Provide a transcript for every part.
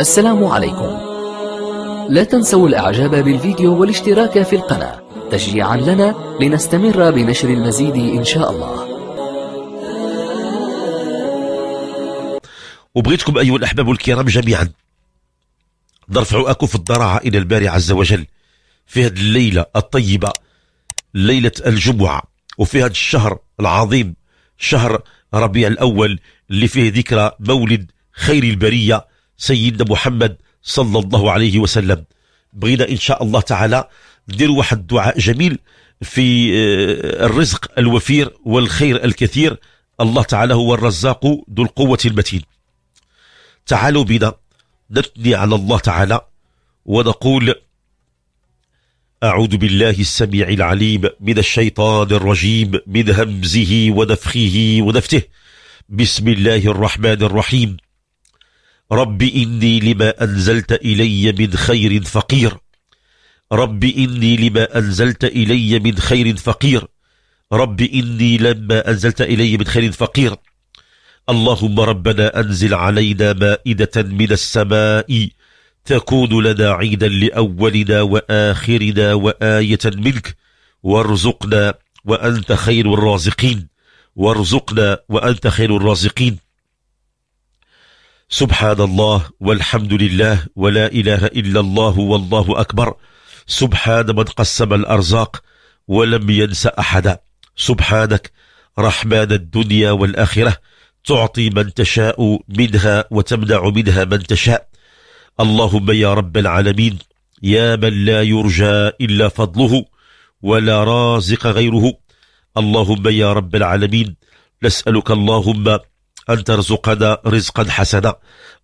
السلام عليكم لا تنسوا الاعجاب بالفيديو والاشتراك في القناة تشجيعا لنا لنستمر بنشر المزيد ان شاء الله وبغيتكم أيها الأحباب الكرام جميعا نرفعوا أكف الضراعة إلى الباري عز وجل في هذه الليلة الطيبة ليلة الجمعة وفي هذا الشهر العظيم شهر ربيع الأول اللي فيه ذكرى مولد خير البرية سيدنا محمد صلى الله عليه وسلم بغينا إن شاء الله تعالى نديروا واحد الدعاء جميل في آه، الرزق الوفير والخير الكثير الله تعالى هو الرزاق ذو القوة المتين تعالوا بنا نثني على الله تعالى ونقول أعوذ بالله السميع العليم من الشيطان الرجيم من همزه ونفخه ونفته بسم الله الرحمن الرحيم رب إني لما أنزلت إلي من خير فقير رب إني لما أنزلت إلي من خير فقير رب إني لما أنزلت إلي من خير فقير اللهم ربنا أنزل علينا مائدة من السماء تكون لنا عيدا لأولنا وآخرنا وآية منك وارزقنا وأنت خير الرازقين وارزقنا وأنت خير الرازقين سبحان الله والحمد لله ولا إله إلا الله والله أكبر سبحان من قسم الأرزاق ولم ينس أحدا سبحانك رحمن الدنيا والآخرة تعطي من تشاء منها وتمنع منها من تشاء اللهم يا رب العالمين يا من لا يرجى إلا فضله ولا رازق غيره اللهم يا رب العالمين نسألك اللهم أن ترزقنا رزقا حسنا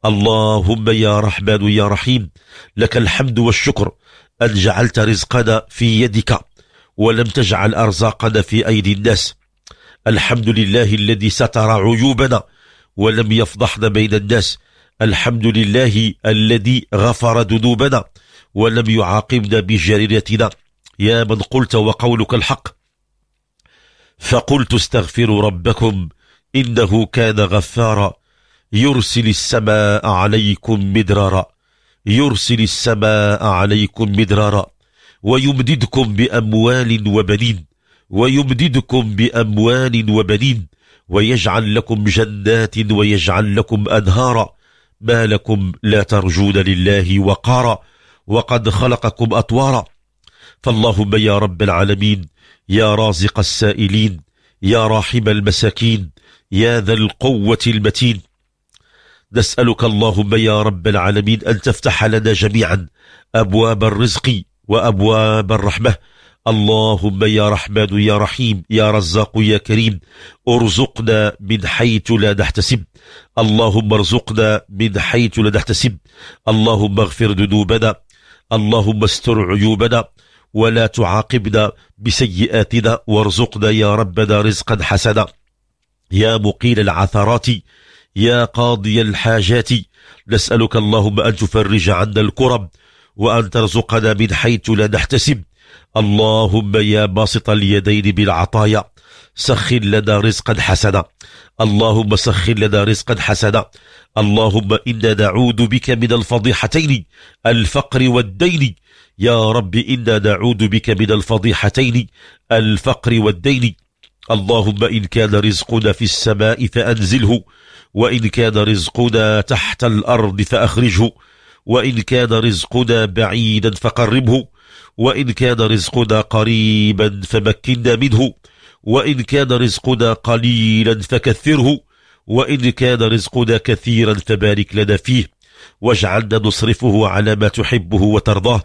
اللهم يا رحمن يا رحيم لك الحمد والشكر أن جعلت رزقنا في يدك ولم تجعل أرزاقنا في أيدي الناس الحمد لله الذي ستر عيوبنا ولم يفضحنا بين الناس الحمد لله الذي غفر ذنوبنا ولم يعاقبنا بجريرتنا يا من قلت وقولك الحق فقلت استغفروا ربكم إنه كان غفارا يرسل السماء عليكم مدرارا يرسل السماء عليكم مدرارا ويمددكم بأموال وبنين ويمددكم بأموال وبنين ويجعل لكم جنات ويجعل لكم أنهارا ما لكم لا ترجون لله وقارا وقد خلقكم أطوارا فاللهم يا رب العالمين يا رازق السائلين يا راحم المساكين يا ذا القوة المتين نسألك اللهم يا رب العالمين أن تفتح لنا جميعا أبواب الرزق وأبواب الرحمة اللهم يا رحمن يا رحيم يا رزاق يا كريم ارزقنا من حيث لا نحتسب اللهم ارزقنا من حيث لا نحتسب اللهم اغفر ذنوبنا اللهم استر عيوبنا ولا تعاقبنا بسيئاتنا وارزقنا يا ربنا رزقا حسنا يا مقيل العثرات يا قاضي الحاجات نسألك اللهم أن تفرج عنا الكرب وأن ترزقنا من حيث لا نحتسب اللهم يا باسط اليدين بالعطايا سخن لنا رزقا حسنا اللهم سخن لنا رزقا حسنا اللهم إنا نعوذ بك من الفضيحتين الفقر والدين يا رب إنا نعوذ بك من الفضيحتين الفقر والدين اللهم إن كان رزقنا في السماء فأنزله وإن كان رزقنا تحت الأرض فأخرجه وإن كان رزقنا بعيدا فقربه وإن كان رزقنا قريبا فمكنا منه وإن كان رزقنا قليلا فكثره وإن كان رزقنا كثيرا فبارك لنا فيه واجعلنا نصرفه على ما تحبه وترضاه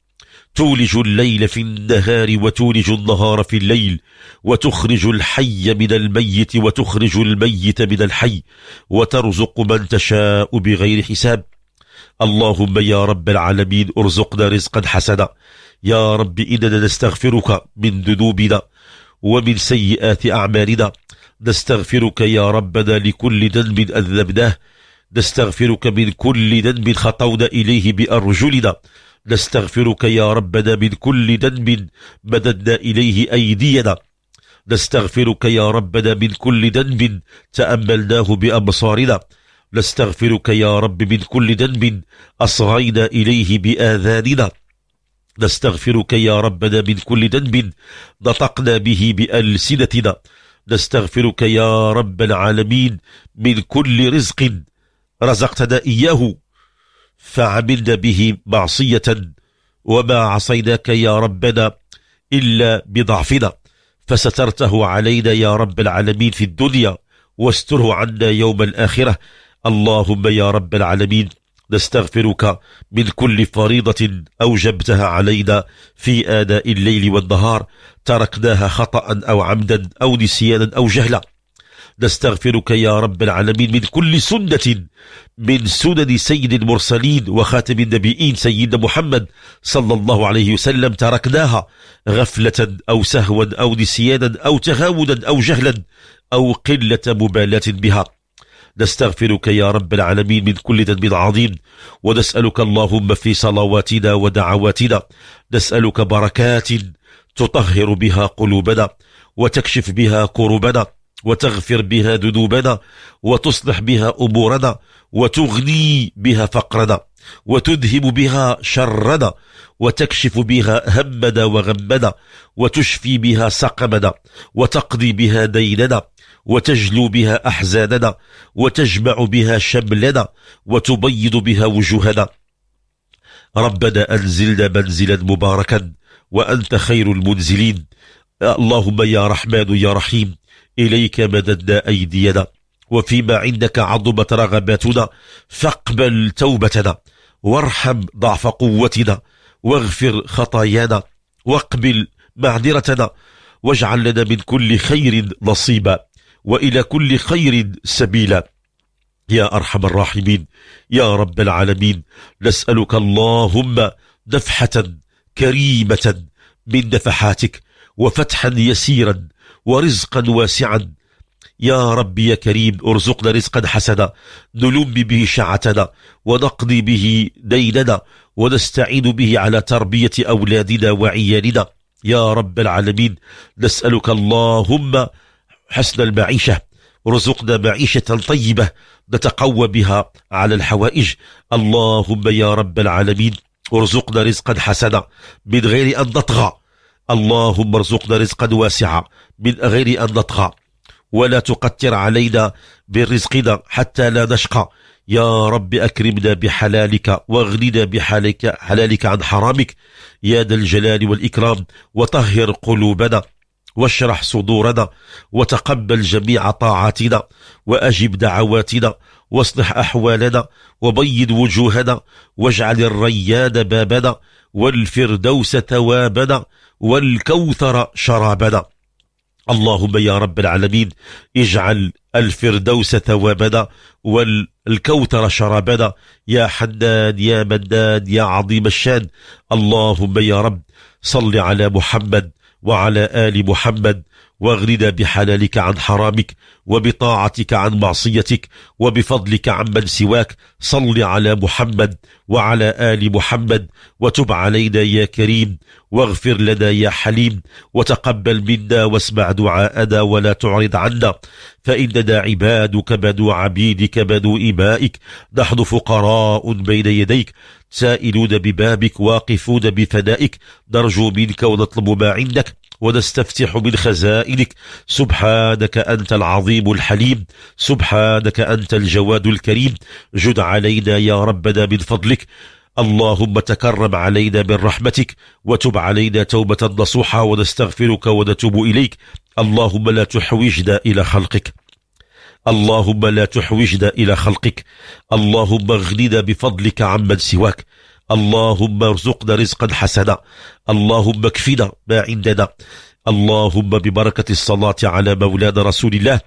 تولج الليل في النهار وتولج النهار في الليل وتخرج الحي من الميت وتخرج الميت من الحي وترزق من تشاء بغير حساب اللهم يا رب العالمين ارزقنا رزقا حسنا يا رب إننا نستغفرك من ذنوبنا ومن سيئات أعمالنا نستغفرك يا ربنا لكل ذنب أذنبناه نستغفرك من كل ذنب خطونا إليه بأرجلنا نستغفرك يا ربنا من كل ذنب مددنا إليه أيدينا نستغفرك يا ربنا من كل ذنب تأملناه بأبصارنا نستغفرك يا رب من كل ذنب أصغينا إليه بآذاننا نستغفرك يا ربنا من كل ذنب نطقنا به بألسنتنا نستغفرك يا رب العالمين من كل رزق رزقتنا إياه فعملنا به معصية وما عصيناك يا ربنا إلا بضعفنا فسترته علينا يا رب العالمين في الدنيا واستره عنا يوم الآخرة اللهم يا رب العالمين نستغفرك من كل فريضة أوجبتها علينا في آناء الليل والنهار تركناها خطأ أو عمدا أو نسيانا أو جهلا نستغفرك يا رب العالمين من كل سنة من سنن سيد المرسلين وخاتم النبيين سيدنا محمد صلى الله عليه وسلم تركناها غفلة أو سهوا أو نسيانا أو تهاونا أو جهلا أو قلة مبالاة بها نستغفرك يا رب العالمين من كل ذنب عظيم ونسألك اللهم في صلواتنا ودعواتنا نسألك بركات تطهر بها قلوبنا وتكشف بها كربنا وتغفر بها ذنوبنا وتصلح بها أمورنا وتغني بها فقرنا وتذهب بها شرنا وتكشف بها همنا وغمنا وتشفي بها سقمنا وتقضي بها ديننا وتجلو بها أحزاننا وتجمع بها شملنا وتبيض بها وجوهنا ربنا أنزلنا منزلا مباركا وأنت خير المنزلين اللهم يا رحمن يا رحيم إليك مددنا أيدينا وفيما عندك عظمت رغباتنا فاقبل توبتنا وارحم ضعف قوتنا واغفر خطايانا واقبل معذرتنا واجعل لنا من كل خير نصيبا وإلى كل خير سبيلا يا أرحم الراحمين يا رب العالمين نسألك اللهم نفحة كريمة من نفحاتك وفتحا يسيرا ورزقا واسعا يا ربي يا كريم ارزقنا رزقا حسنا نلم به شعتنا ونقضي به ديننا ونستعين به على تربية أولادنا وعيالنا يا رب العالمين نسألك اللهم حسن المعيشة ارزقنا معيشة طيبة نتقوى بها على الحوائج اللهم يا رب العالمين ارزقنا رزقا حسنا من غير أن نطغى اللهم ارزقنا رزقا واسعا من غير أن نطغى ولا تقتر علينا برزقنا حتى لا نشقى يا رب أكرمنا بحلالك واغننا بحلالك حلالك عن حرامك يا ذا الجلال والإكرام وطهر قلوبنا واشرح صدورنا وتقبل جميع طاعاتنا وأجب دعواتنا واصلح أحوالنا وبيض وجوهنا واجعل الريان بابنا والفردوس توابنا والكوثر شرابدا اللهم يا رب العالمين اجعل الفردوس ثوابدا والكوثر شرابدا يا حداد يا مداد يا عظيم الشان اللهم يا رب صل على محمد وعلى آل محمد واغننا بحلالك عن حرامك وبطاعتك عن معصيتك وبفضلك عمن سواك صل على محمد وعلى آل محمد وتب علينا يا كريم واغفر لنا يا حليم وتقبل منا واسمع دعاءنا ولا تعرض عنا فإننا عبادك بنو عبيدك بنو إمائك نحن فقراء بين يديك سائلون ببابك واقفون بفدائك نرجو منك ونطلب ما عندك ونستفتح من خزائنك سبحانك أنت العظيم العظيم الحليم سبحانك أنت الجواد الكريم جد علينا يا ربنا من فضلك اللهم تكرم علينا من رحمتك وتب علينا توبة نصوحة ونستغفرك ونتوب إليك اللهم لا تحوجنا إلى خلقك اللهم لا تحوجنا إلى خلقك اللهم اغننا بفضلك عمن سواك اللهم ارزقنا رزقا حسنا اللهم اكفنا ما عندنا اللهم ببركة الصلاة على مولانا رسول الله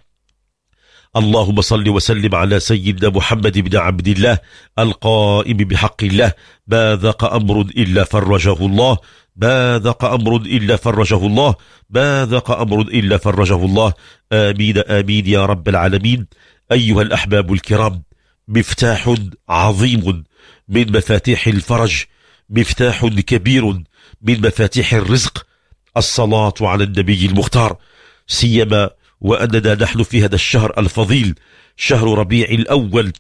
اللهم صل وسلم على سيدنا محمد بن عبد الله القائم بحق الله ما ذاق أمر إلا فرجه الله ما ذاق أمر إلا فرجه الله ما ذاق أمر إلا فرجه الله آمين آمين يا رب العالمين أيها الأحباب الكرام مفتاح عظيم من مفاتيح الفرج مفتاح كبير من مفاتيح الرزق الصلاة على النبي المختار سيما وأننا نحن في هذا الشهر الفضيل شهر ربيع الأول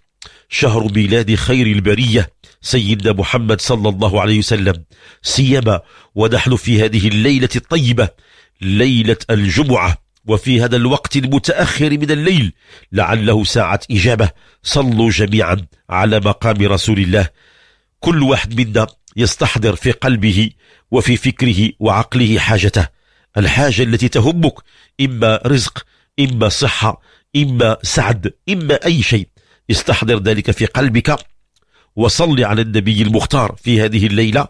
شهر ميلاد خير البرية سيدنا محمد صلى الله عليه وسلم سيما ونحن في هذه الليلة الطيبة ليلة الجمعة وفي هذا الوقت المتأخر من الليل لعله ساعة إجابة صلوا جميعا على مقام رسول الله كل واحد منا يستحضر في قلبه وفي فكره وعقله حاجته الحاجة التي تهمك إما رزق إما صحة إما سعد إما أي شيء استحضر ذلك في قلبك وصل على النبي المختار في هذه الليلة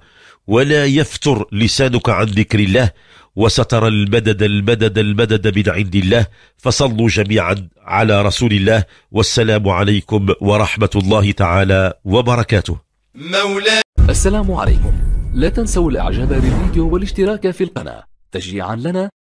ولا يفتر لسانك عن ذكر الله وسترى المدد المدد المدد من عند الله فصلوا جميعا على رسول الله والسلام عليكم ورحمة الله تعالى وبركاته مولا السلام عليكم لا تنسوا الإعجاب بالفيديو والاشتراك في القناة تشجيعا لنا